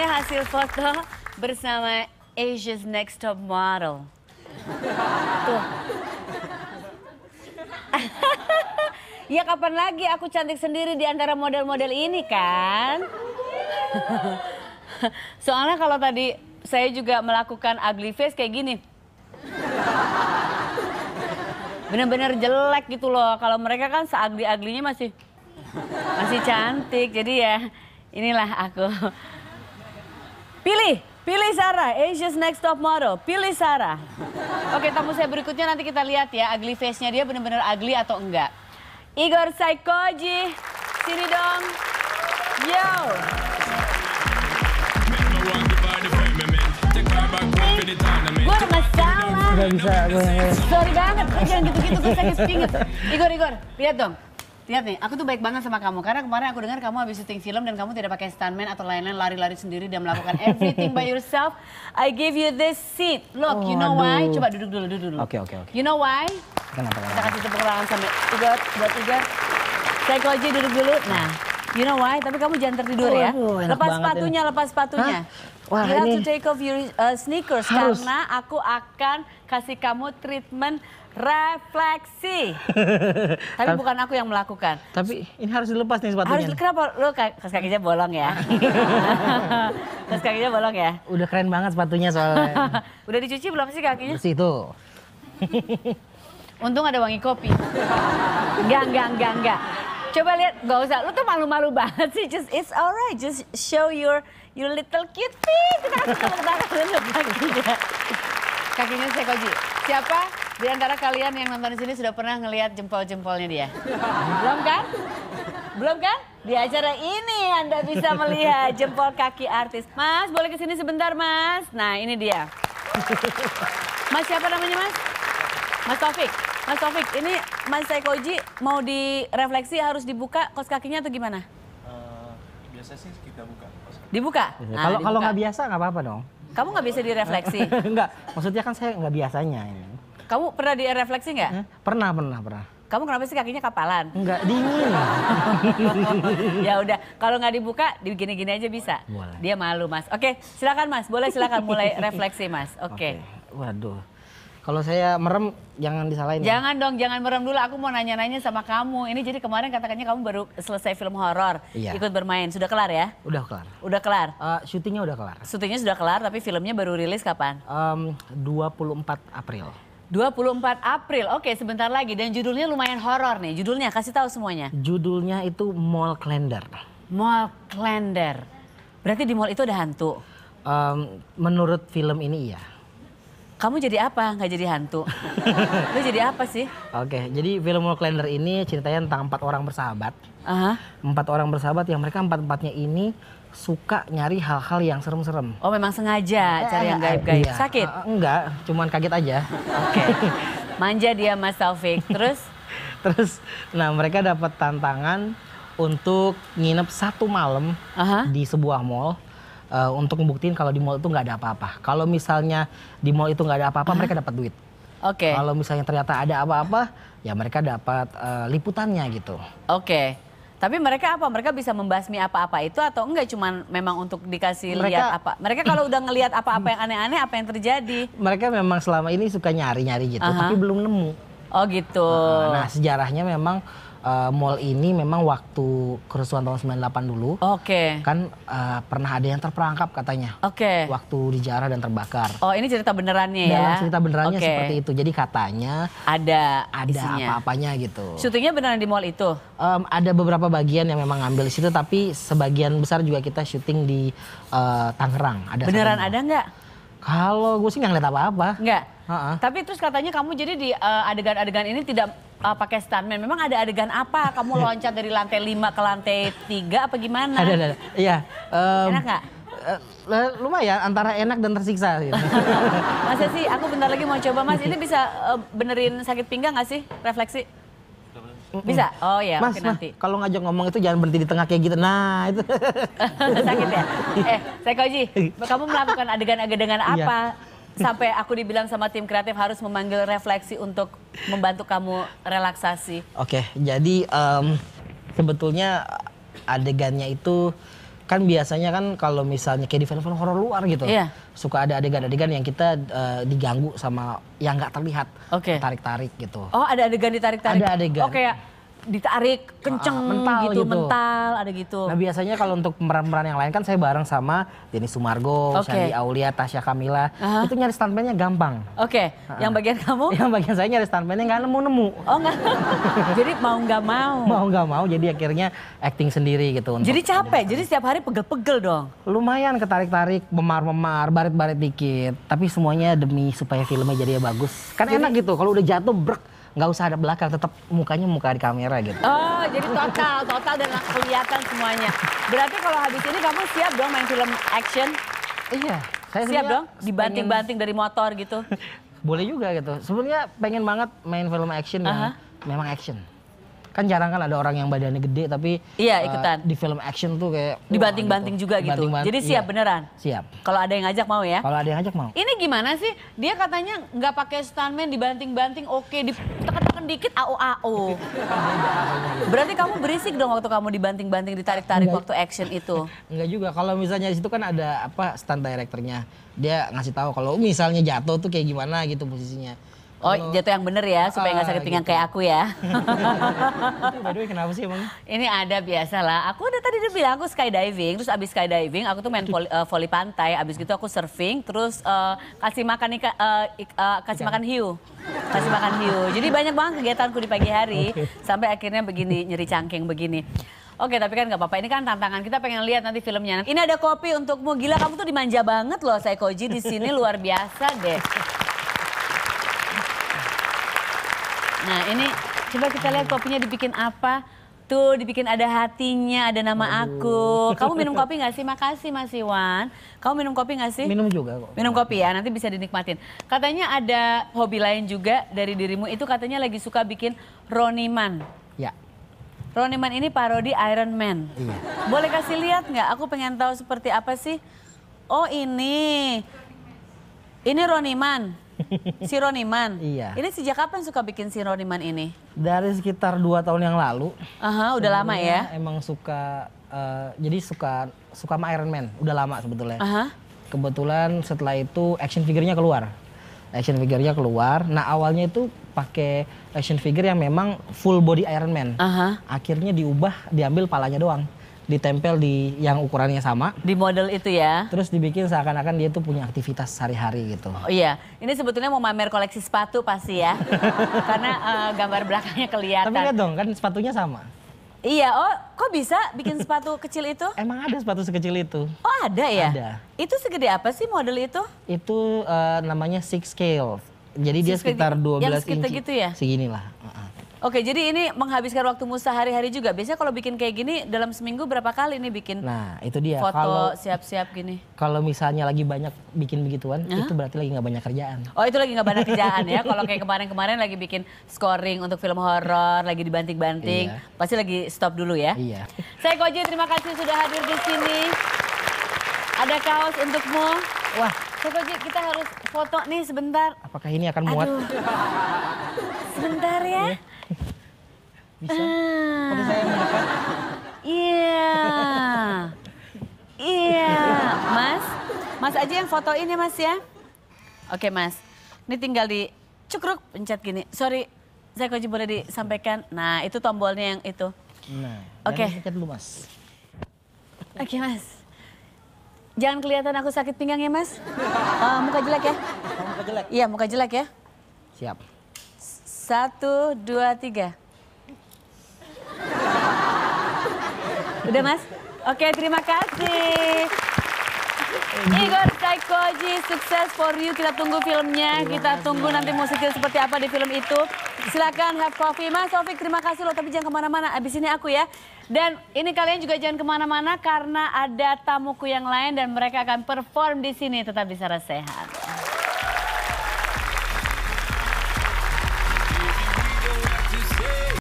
Ini hasil foto bersama Asia's Next Top Model. Tuh. ya kapan lagi aku cantik sendiri di antara model-model ini kan? Soalnya kalau tadi saya juga melakukan ugly face kayak gini. Bener-bener jelek gitu loh. Kalau mereka kan seagli-aglinya masih masih cantik. Jadi ya inilah aku. Pilih, pilih Sarah, Asia's Next Top Model, pilih Sarah. Oke, tamu saya berikutnya nanti kita lihat ya, ugly face-nya dia benar-benar ugly atau enggak. Igor Saikoji, sini dong. Yo. Gue masalah. Gak bisa, Sorry banget, jangan gitu-gitu, gue sakit pinggit. Igor, Igor, lihat dong. Lihat nih, aku tuh baik banget sama kamu karena kemarin aku dengar kamu habis syuting film dan kamu tidak pakai stuntman atau lain-lain lari-lari sendiri dan melakukan everything by yourself. I give you this seat. Look, oh, you know aduh. why? Coba duduk dulu, duduk dulu. Oke, okay, oke, okay, oke. Okay. You know why? Kenapa? Kita kasih tepuk tangan sampai tiga, buat tiga. Saya koji duduk dulu. Nah, you know why? Tapi kamu jangan tertidur oh, ya. Aduh, lepas sepatunya, lepas sepatunya. Hah? Wah, you ini... have to take off your uh, sneakers Harus. karena aku akan kasih kamu treatment refleksi. Tapi bukan aku yang melakukan. Tapi ini harus dilepas nih sepatunya. Harus kenapa? Lu kaki kakinya bolong ya? Kaki kakinya bolong ya? Udah keren banget sepatunya soalnya. Udah dicuci belum sih kakinya? Bersih itu. Untung ada wangi kopi. Enggak, enggak, enggak, enggak. Coba lihat, gak usah. Lu tuh malu-malu banget sih. Just it's alright. Just show your your little cute feet. Kita kasih tepuk tangan dulu kakinya. Kakinya Sekoji. Siapa di antara kalian yang nonton di sini sudah pernah ngelihat jempol-jempolnya dia? Belum kan? Belum kan? Di acara ini Anda bisa melihat jempol kaki artis. Mas, boleh ke sini sebentar, Mas. Nah, ini dia. Mas siapa namanya, Mas? Mas Taufik. Mas Taufik, ini Mas Saikoji mau direfleksi harus dibuka kos kakinya atau gimana? Uh, biasa sih kita buka. Dibuka? Iya, nah, kalau kalau nggak biasa nggak apa-apa dong. Kamu nggak bisa direfleksi? Enggak, maksudnya kan saya nggak biasanya ini. Kamu pernah di refleksi nggak? Hmm? Pernah, pernah, pernah. Kamu kenapa sih kakinya kapalan? Enggak, dingin. ya udah, kalau nggak dibuka, begini gini aja bisa. Boleh. Dia malu, Mas. Oke, silakan Mas. Boleh silakan mulai refleksi, Mas. Oke. Okay. Waduh. Kalau saya merem, jangan disalahin. Ya. Jangan ya. dong, jangan merem dulu. Aku mau nanya-nanya sama kamu. Ini jadi kemarin katakannya kamu baru selesai film horor, iya. ikut bermain. Sudah kelar ya? Udah kelar. Udah kelar. Uh, syutingnya udah kelar. Syutingnya sudah kelar, tapi filmnya baru rilis kapan? Um, 24 April. 24 April, oke sebentar lagi dan judulnya lumayan horor nih. Judulnya kasih tahu semuanya. Judulnya itu Mall Clender. Mall Clender. Berarti di mall itu ada hantu? Um, menurut film ini iya. Kamu jadi apa? Gak jadi hantu. Lu jadi apa sih? Oke, jadi film World Calendar ini ceritanya tentang empat orang bersahabat. Uh -huh. Empat orang bersahabat yang mereka empat-empatnya ini suka nyari hal-hal yang serem-serem. Oh memang sengaja eh, cari yang eh, gaib-gaib. Iya. Sakit? Uh, enggak, cuman kaget aja. Oke. Okay. Manja dia Mas Taufik. Terus? Terus, nah mereka dapat tantangan untuk nginep satu malam uh di sebuah mall uh, untuk membuktikan kalau di mall itu nggak ada apa-apa. Kalau misalnya di mall itu nggak ada apa-apa, mereka dapat duit. Oke. Okay. Kalau misalnya ternyata ada apa-apa, ya mereka dapat uh, liputannya gitu. Oke. Okay. Tapi mereka apa? Mereka bisa membasmi apa-apa itu atau enggak cuman memang untuk dikasih mereka, lihat apa? Mereka kalau udah ngelihat apa-apa yang aneh-aneh apa yang terjadi? Mereka memang selama ini suka nyari-nyari gitu, uh -huh. tapi belum nemu. Oh gitu. Nah, nah, sejarahnya memang uh, mall ini memang waktu kerusuhan tahun 98 dulu. Oke. Okay. Kan uh, pernah ada yang terperangkap katanya. Oke. Okay. Waktu dijarah dan terbakar. Oh, ini cerita benerannya Dalam ya. Dalam cerita benerannya okay. seperti itu. Jadi katanya ada ada apa-apanya gitu. Syutingnya beneran di mall itu? Um, ada beberapa bagian yang memang ngambil di situ tapi sebagian besar juga kita syuting di uh, Tangerang. Ada Beneran ada nggak? Kalau gue sih nggak ngeliat apa-apa. Nggak. Uh -uh. Tapi terus katanya kamu jadi di adegan-adegan uh, adegan -adegan ini tidak uh, pakai stuntman. Memang ada adegan apa? Kamu loncat dari lantai 5 ke lantai 3 apa gimana? Ada, ada. Iya. Um, Enak nggak? Uh, lumayan antara enak dan tersiksa gitu. Masa sih aku bentar lagi mau coba Mas ini bisa uh, benerin sakit pinggang gak sih refleksi? Bisa? Oh ya, mas, mas, nanti. Kalau ngajak ngomong itu jangan berhenti di tengah kayak gitu. Nah, itu. Sakit ya? Eh, Sekoji, kamu melakukan adegan-adegan iya. apa? sampai aku dibilang sama tim kreatif harus memanggil refleksi untuk membantu kamu relaksasi. Oke, okay, jadi um, sebetulnya adegannya itu kan biasanya kan kalau misalnya kayak di film-film horor luar gitu yeah. suka ada adegan-adegan yang kita uh, diganggu sama yang nggak terlihat okay. tarik-tarik gitu oh ada adegan ditarik-tarik ada adegan oke oh, okay, ya ditarik ah, kenceng ah, mental gitu, gitu, mental ada gitu. Nah biasanya kalau untuk pemeran-pemeran yang lain kan saya bareng sama Denny Sumargo, okay. Shandy Aulia, Tasya Kamila, uh -huh. itu nyari stuntman-nya gampang. Oke, okay. uh -huh. yang bagian kamu? Yang bagian saya nyari stuntman-nya nggak nemu-nemu. Oh enggak. jadi mau nggak mau. Mau nggak mau, jadi akhirnya acting sendiri gitu. jadi capek, jadi setiap hari pegel-pegel dong. Lumayan ketarik-tarik, memar-memar, barit-barit dikit, tapi semuanya demi supaya filmnya jadi bagus. Kan jadi, enak gitu, kalau udah jatuh brek nggak usah ada belakang, tetap mukanya muka di kamera gitu. Oh, jadi total, total dan kelihatan semuanya. Berarti kalau habis ini kamu siap dong main film action? Iya. Saya siap dong dibanting-banting dari motor gitu. Boleh juga gitu. Sebenarnya pengen banget main film action uh -huh. yang memang action kan jarang kan ada orang yang badannya gede tapi iya eh, ikutan uh, di film action tuh kayak dibanting-banting gitu. juga gitu. Banting -banting, Jadi siap iya. beneran. Siap. Kalau ada yang ngajak mau ya. Kalau ada yang ngajak mau. Ini gimana sih? Dia katanya nggak pakai stuntman dibanting-banting oke okay, ditekan-tekan dikit AO AO. Berarti kamu berisik dong waktu kamu dibanting-banting ditarik-tarik waktu action itu. Enggak juga. Kalau misalnya situ kan ada apa stunt directornya. Dia ngasih tahu kalau misalnya jatuh tuh kayak gimana gitu posisinya Oh Halo. jatuh yang bener ya supaya nggak uh, sakit pinggang ah, gitu. kayak aku ya. By the kenapa sih emang? Ini ada biasa lah. Aku udah tadi udah bilang aku skydiving terus abis skydiving aku tuh main voli, uh, voli pantai abis gitu aku surfing terus uh, kasih makan ika, uh, ik, uh, kasih makan hiu kasih makan hiu. Jadi banyak banget kegiatanku di pagi hari okay. sampai akhirnya begini nyeri cangking begini. Oke, tapi kan nggak apa-apa. Ini kan tantangan kita pengen lihat nanti filmnya. Ini ada kopi untukmu. Gila, kamu tuh dimanja banget loh, Saikoji di sini luar biasa deh. Nah ini coba kita lihat kopinya dibikin apa. Tuh dibikin ada hatinya, ada nama Aduh. aku. Kamu minum kopi gak sih? Makasih Mas Iwan. Kamu minum kopi gak sih? Minum juga kok. Minum kopi ya, nanti bisa dinikmatin. Katanya ada hobi lain juga dari dirimu itu katanya lagi suka bikin roniman. Ya. Roniman ini parodi Iron Man. Iya. Boleh kasih lihat nggak? Aku pengen tahu seperti apa sih? Oh ini. Ini Roniman. Sironiman? Iya. Ini sejak kapan suka bikin sironiman ini? Dari sekitar dua tahun yang lalu. Aha, udah lama ya? Emang suka, uh, jadi suka suka sama Iron Man, udah lama sebetulnya. Aha. Kebetulan setelah itu action figurnya keluar. Action figurnya keluar. Nah awalnya itu pakai action figure yang memang full body Iron Man. Aha. Akhirnya diubah, diambil palanya doang ditempel di yang ukurannya sama. Di model itu ya. Terus dibikin seakan-akan dia tuh punya aktivitas sehari-hari gitu. Oh iya, ini sebetulnya mau mamer koleksi sepatu pasti ya. Karena uh, gambar belakangnya kelihatan. Tapi lihat dong, kan sepatunya sama. Iya, oh kok bisa bikin sepatu kecil itu? Emang ada sepatu sekecil itu. Oh ada ya? Ada. Itu segede apa sih model itu? Itu uh, namanya six scale. Jadi dia sekitar 12 gitu? yang inci. Yang segitu gitu ya? Seginilah. Oke, jadi ini menghabiskan waktumu sehari-hari juga. Biasanya kalau bikin kayak gini dalam seminggu berapa kali nih bikin? Nah, itu dia. Foto siap-siap gini. Kalau misalnya lagi banyak bikin begituan, Hah? itu berarti lagi nggak banyak kerjaan. Oh, itu lagi nggak banyak kerjaan ya. Kalau kayak kemarin-kemarin lagi bikin scoring untuk film horor, lagi dibanting-banting, iya. pasti lagi stop dulu ya. Iya. Saya Koji, terima kasih sudah hadir di sini. Ada kaos untukmu. Wah, saya Koji, kita harus foto nih sebentar. Apakah ini akan muat? Aduh. Sebentar ya. Iya. Bisa. Ah. Kalau saya Iya. Iya. Mas, Mas aja yang foto ini ya, Mas ya. Oke Mas, ini tinggal di cukruk pencet gini. Sorry, saya kunci boleh disampaikan. Nah itu tombolnya yang itu. Nah, Oke. Okay. dulu Mas. Oke okay, Mas. Jangan kelihatan aku sakit pinggang ya mas. Uh, muka jelek ya. Muka jelek. Iya muka jelek ya. Siap. Satu, dua, tiga. Udah mas? Oke terima kasih. Igor Saikoji, sukses for you. Kita tunggu filmnya, kita tunggu nanti musiknya seperti apa di film itu. Silakan have coffee. Mas sofi terima kasih loh, tapi jangan kemana-mana. Abis ini aku ya. Dan ini kalian juga jangan kemana-mana karena ada tamuku yang lain dan mereka akan perform di sini. Tetap bisa Sehat.